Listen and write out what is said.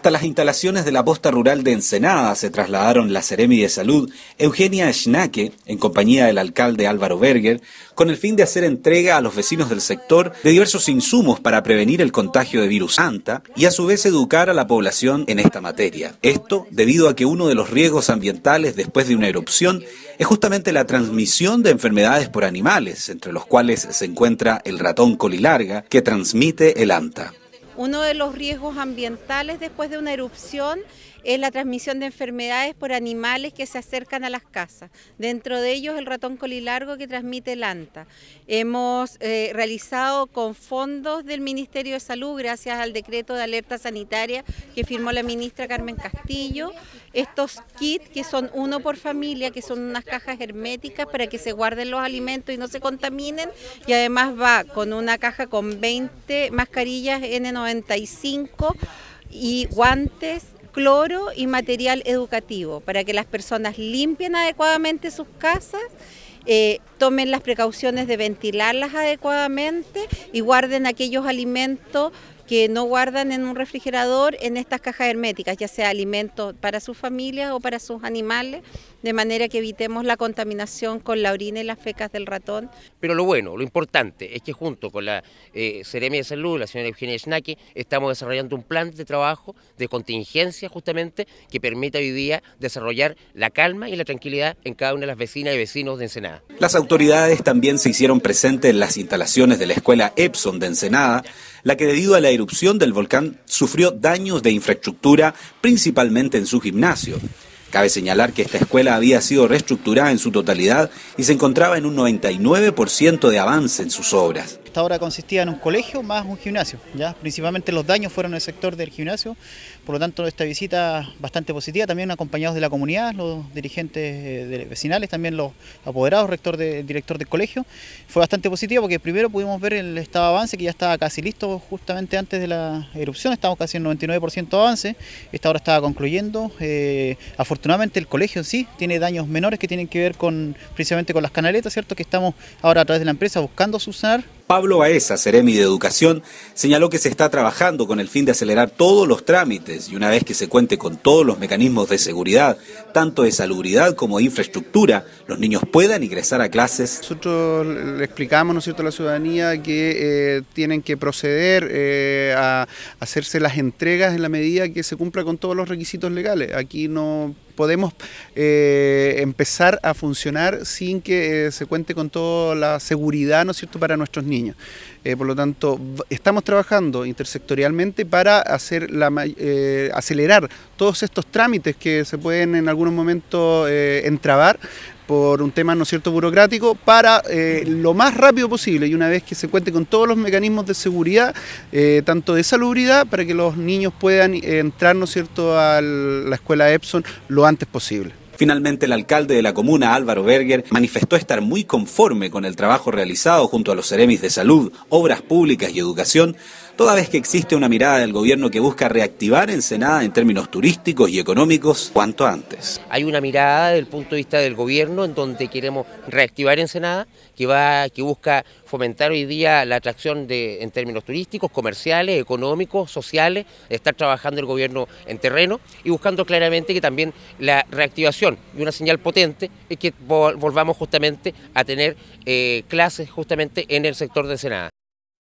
Hasta las instalaciones de la posta rural de Ensenada se trasladaron la Seremi de Salud, Eugenia Schnake, en compañía del alcalde Álvaro Berger, con el fin de hacer entrega a los vecinos del sector de diversos insumos para prevenir el contagio de virus ANTA y a su vez educar a la población en esta materia. Esto debido a que uno de los riesgos ambientales después de una erupción es justamente la transmisión de enfermedades por animales, entre los cuales se encuentra el ratón colilarga que transmite el anta. Uno de los riesgos ambientales después de una erupción es la transmisión de enfermedades por animales que se acercan a las casas. Dentro de ellos el ratón colilargo que transmite el anta. Hemos eh, realizado con fondos del Ministerio de Salud, gracias al decreto de alerta sanitaria que firmó la ministra Carmen Castillo, estos kits que son uno por familia, que son unas cajas herméticas para que se guarden los alimentos y no se contaminen y además va con una caja con 20 mascarillas n 95 y guantes cloro y material educativo para que las personas limpien adecuadamente sus casas, eh, tomen las precauciones de ventilarlas adecuadamente y guarden aquellos alimentos que no guardan en un refrigerador en estas cajas herméticas, ya sea alimentos para sus familias o para sus animales, de manera que evitemos la contaminación con la orina y las fecas del ratón. Pero lo bueno, lo importante es que junto con la eh, Ceremia de Salud, la señora Eugenia Schnacke, estamos desarrollando un plan de trabajo de contingencia justamente que permita hoy día desarrollar la calma y la tranquilidad en cada una de las vecinas y vecinos de Ensenada. Las autoridades también se hicieron presentes en las instalaciones de la escuela Epson de Ensenada, la que debido a la erupción del volcán sufrió daños de infraestructura, principalmente en su gimnasio. Cabe señalar que esta escuela había sido reestructurada en su totalidad y se encontraba en un 99% de avance en sus obras hasta ahora consistía en un colegio más un gimnasio. ¿ya? Principalmente los daños fueron en el sector del gimnasio, por lo tanto esta visita bastante positiva, también acompañados de la comunidad, los dirigentes eh, vecinales, también los apoderados, rector de, director del colegio. Fue bastante positiva porque primero pudimos ver el estado de avance que ya estaba casi listo justamente antes de la erupción, estamos casi en 99% de avance, esta hora estaba concluyendo. Eh, afortunadamente el colegio en sí tiene daños menores que tienen que ver con precisamente con las canaletas, ¿cierto? Que estamos ahora a través de la empresa buscando subsanar Pablo Baeza, Ceremi de Educación, señaló que se está trabajando con el fin de acelerar todos los trámites y una vez que se cuente con todos los mecanismos de seguridad, tanto de salubridad como de infraestructura, los niños puedan ingresar a clases. Nosotros le explicamos es cierto? a la ciudadanía que eh, tienen que proceder eh, a hacerse las entregas en la medida que se cumpla con todos los requisitos legales. Aquí no podemos eh, empezar a funcionar sin que eh, se cuente con toda la seguridad, ¿no es cierto?, para nuestros niños. Eh, por lo tanto, estamos trabajando intersectorialmente para hacer la, acelerar todos estos trámites que se pueden en algunos momentos entrabar por un tema, ¿no cierto?, burocrático, para eh, lo más rápido posible y una vez que se cuente con todos los mecanismos de seguridad, eh, tanto de salubridad, para que los niños puedan eh, entrar, ¿no cierto?, a la escuela Epson lo antes posible. Finalmente, el alcalde de la comuna, Álvaro Berger, manifestó estar muy conforme con el trabajo realizado junto a los Ceremis de Salud, Obras Públicas y Educación, toda vez que existe una mirada del gobierno que busca reactivar Ensenada en términos turísticos y económicos cuanto antes. Hay una mirada del punto de vista del gobierno en donde queremos reactivar Ensenada, que, va, que busca fomentar hoy día la atracción de, en términos turísticos, comerciales, económicos, sociales, estar trabajando el gobierno en terreno y buscando claramente que también la reactivación y una señal potente es que volvamos justamente a tener eh, clases justamente en el sector de Senada.